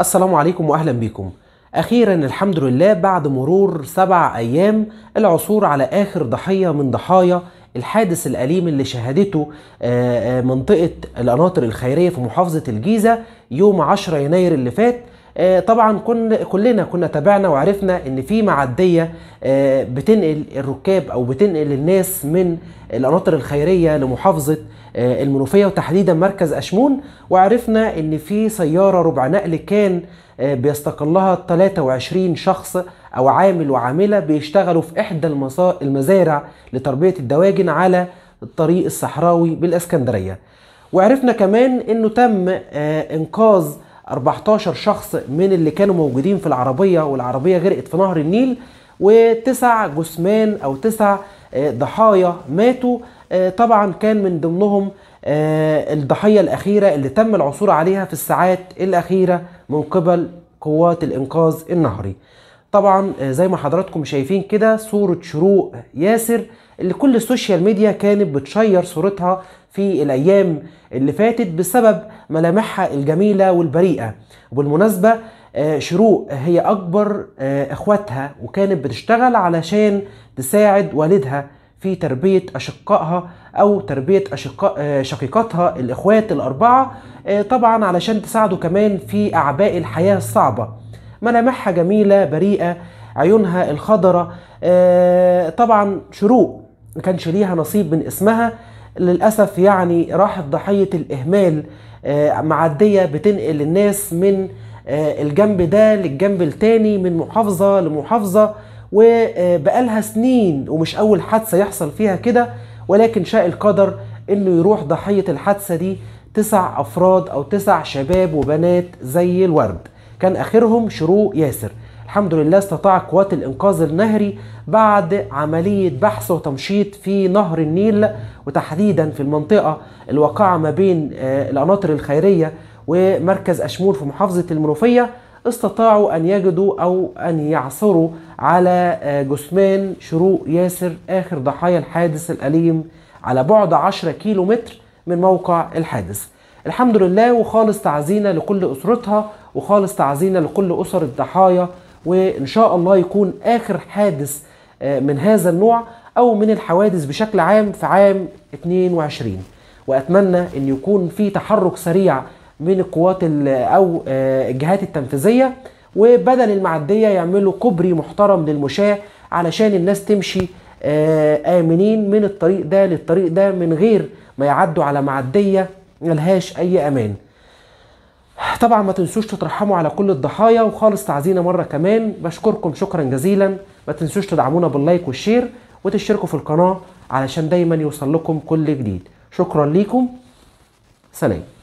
السلام عليكم واهلا بكم اخيرا الحمد لله بعد مرور سبع ايام العثور على اخر ضحيه من ضحايا الحادث الأليم اللي شهدته آه، آه، منطقة القناطر الخيرية في محافظة الجيزة يوم 10 يناير اللي فات آه، طبعا كن كلنا كنا تابعنا وعرفنا ان في معديه آه، بتنقل الركاب او بتنقل الناس من القناطر الخيريه لمحافظه آه، المنوفيه وتحديدا مركز اشمون وعرفنا ان في سياره ربع نقل كان بيستقلها 23 شخص او عامل وعامله بيشتغلوا في احدى المزارع لتربيه الدواجن على الطريق الصحراوي بالاسكندريه وعرفنا كمان انه تم انقاذ 14 شخص من اللي كانوا موجودين في العربية والعربية غرقت في نهر النيل وتسع جثمان أو تسع آه، ضحايا ماتوا آه، طبعا كان من ضمنهم آه، الضحية الأخيرة اللي تم العثور عليها في الساعات الأخيرة من قبل قوات الإنقاذ النهري طبعا آه، زي ما حضراتكم شايفين كده صورة شروق ياسر اللي كل السوشيال ميديا كانت بتشير صورتها في الأيام اللي فاتت بسبب ملامحها الجميلة والبريئة وبالمناسبة آه، شروق هي أكبر آه، إخواتها وكانت بتشتغل علشان تساعد والدها في تربية أشقائها أو تربية أشقاء شقيقاتها الإخوات الأربعة طبعا علشان تساعده كمان في أعباء الحياة الصعبة ملامحها جميلة بريئة عيونها الخضرة آه، طبعا شروق ما كانش ليها نصيب من اسمها للأسف يعني راحت ضحية الإهمال آه، معدية بتنقل الناس من آه، الجنب ده للجنب التاني من محافظة لمحافظة وبقالها سنين ومش أول حادثة يحصل فيها كده ولكن شاء القدر إنه يروح ضحية الحادثة دي تسع أفراد أو تسع شباب وبنات زي الورد كان آخرهم شروق ياسر الحمد لله استطاع قوات الإنقاذ النهري بعد عملية بحث وتمشيط في نهر النيل وتحديدا في المنطقة الواقعة ما بين آه، القناطر الخيرية ومركز اشمول في محافظة المنوفية استطاعوا أن يجدوا أو أن يعثروا على آه، جثمان شروق ياسر آخر ضحايا الحادث الأليم على بعد 10 كيلو متر من موقع الحادث الحمد لله وخالص تعزينا لكل أسرتها وخالص تعزينا لكل أسر الضحايا وإن شاء الله يكون آخر حادث آه، من هذا النوع أو من الحوادث بشكل عام في عام 22 وأتمنى أن يكون في تحرك سريع من القوات أو آه، الجهات التنفيذية وبدل المعدية يعملوا كوبري محترم للمشاة علشان الناس تمشي آه، آمنين من الطريق ده للطريق ده من غير ما يعدوا على معدية ملهاش اي امان طبعا ما تنسوش تترحموا على كل الضحايا وخالص تعزينا مرة كمان بشكركم شكرا جزيلا ما تنسوش تدعمونا باللايك والشير وتشتركوا في القناة علشان دايما يوصل لكم كل جديد شكرا ليكم سلام